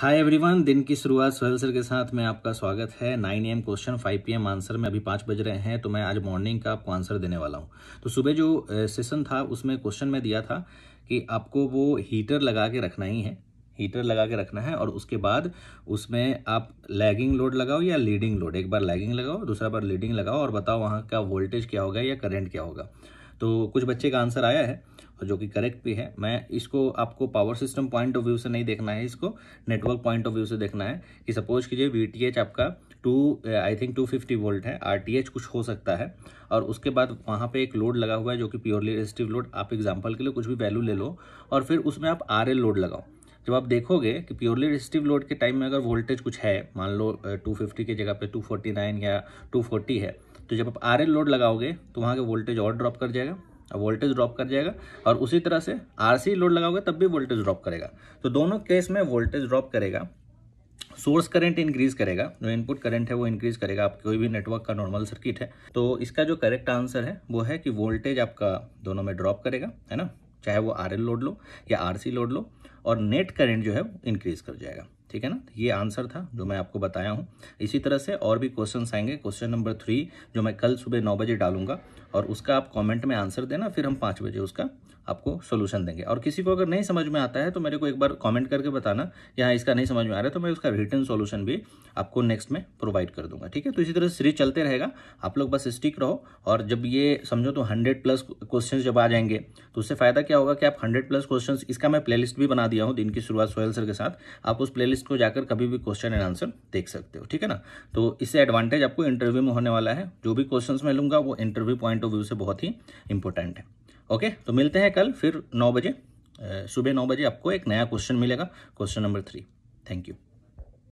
hi everyone दिन की शुरुआत सोहेल सर के साथ में आपका स्वागत है 9 एम क्वेश्चन 5 पीएम आंसर में अभी पाँच बज रहे हैं तो मैं आज मॉर्निंग का आपको आंसर देने वाला हूँ तो सुबह जो सेशन था उसमें क्वेश्चन में दिया था कि आपको वो हीटर लगा के रखना ही है हीटर लगा के रखना है और उसके बाद उसमें आप लैगिंग लोड लगाओ या लीडिंग लोड एक बार लैगिंग लगाओ दूसरा बार लीडिंग लगाओ और बताओ वहाँ का वोल्टेज क्या होगा या करेंट क्या होगा तो कुछ बच्चे का आंसर आया है और जो कि करेक्ट भी है मैं इसको आपको power system point of view से नहीं देखना है इसको नेटवर्क पॉइंट ऑफ व्यू से देखना है कि सपोज कीजिए वी आपका two I think two fifty volt है आर कुछ हो सकता है और उसके बाद वहाँ पे एक लोड लगा हुआ है जो कि प्योरली रेजिस्टिव लोड आप एग्जाम्पल के लिए कुछ भी वैल्यू ले लो और फिर उसमें आप आर लोड लगाओ जब आप देखोगे कि प्योरली रेजिस्टिव लोड के टाइम में अगर वोल्टेज कुछ है मान लो टू के जगह पे टू या टू है तो जब आप आर एल लोड लगाओगे तो वहाँ के वोल्टेज और ड्रॉप कर जाएगा और वोल्टेज ड्रॉप कर जाएगा और उसी तरह से आर सी लोड लगाओगे तब भी वोल्टेज ड्रॉप करेगा तो दोनों केस में वोल्टेज ड्रॉप करेगा सोर्स करंट इंक्रीज करेगा जो इनपुट करंट है वो इंक्रीज करेगा आप कोई भी नेटवर्क का नॉर्मल सर्किट है तो इसका जो करेक्ट आंसर है वो है कि वोल्टेज आपका दोनों में ड्रॉप करेगा है ना चाहे वो आर लोड लो या आर लोड लो और नेट करंट जो है इंक्रीज कर जाएगा ठीक है ना तो ये आंसर था जो मैं आपको बताया हूँ इसी तरह से और भी क्वेश्चन आएंगे क्वेश्चन नंबर थ्री जो मैं कल सुबह नौ बजे डालूंगा और उसका आप कमेंट में आंसर देना फिर हम पाँच बजे उसका आपको सोल्यूशन देंगे और किसी को अगर नहीं समझ में आता है तो मेरे को एक बार कॉमेंट करके बताना यहाँ इसका नहीं समझ में आ रहा है तो मैं उसका रिटर्न सोल्यूशन भी आपको नेक्स्ट में प्रोवाइड कर दूंगा ठीक है तो इसी तरह सीरीज चलते रहेगा आप लोग बस स्टिक रहो और जब ये समझो तो हंड्रेड प्लस क्वेश्चन जब आ जाएंगे तो उससे फायदा क्या होगा कि आप हंड्रेड प्लस क्वेश्चन इसका मैं प्लेलिस्ट भी बना दिया हूँ दिन की शुरुआत सोहेल सर के साथ आप उस प्लेलिस्ट इसको जाकर कभी भी क्वेश्चन एंड आंसर देख सकते हो ठीक है ना तो इससे एडवांटेज आपको इंटरव्यू में होने वाला है जो भी क्वेश्चन मैं लूँगा वो इंटरव्यू पॉइंट ऑफ व्यू से बहुत ही इंपॉर्टेंट है ओके तो मिलते हैं कल फिर नौ बजे सुबह नौ बजे आपको एक नया क्वेश्चन मिलेगा question number three thank you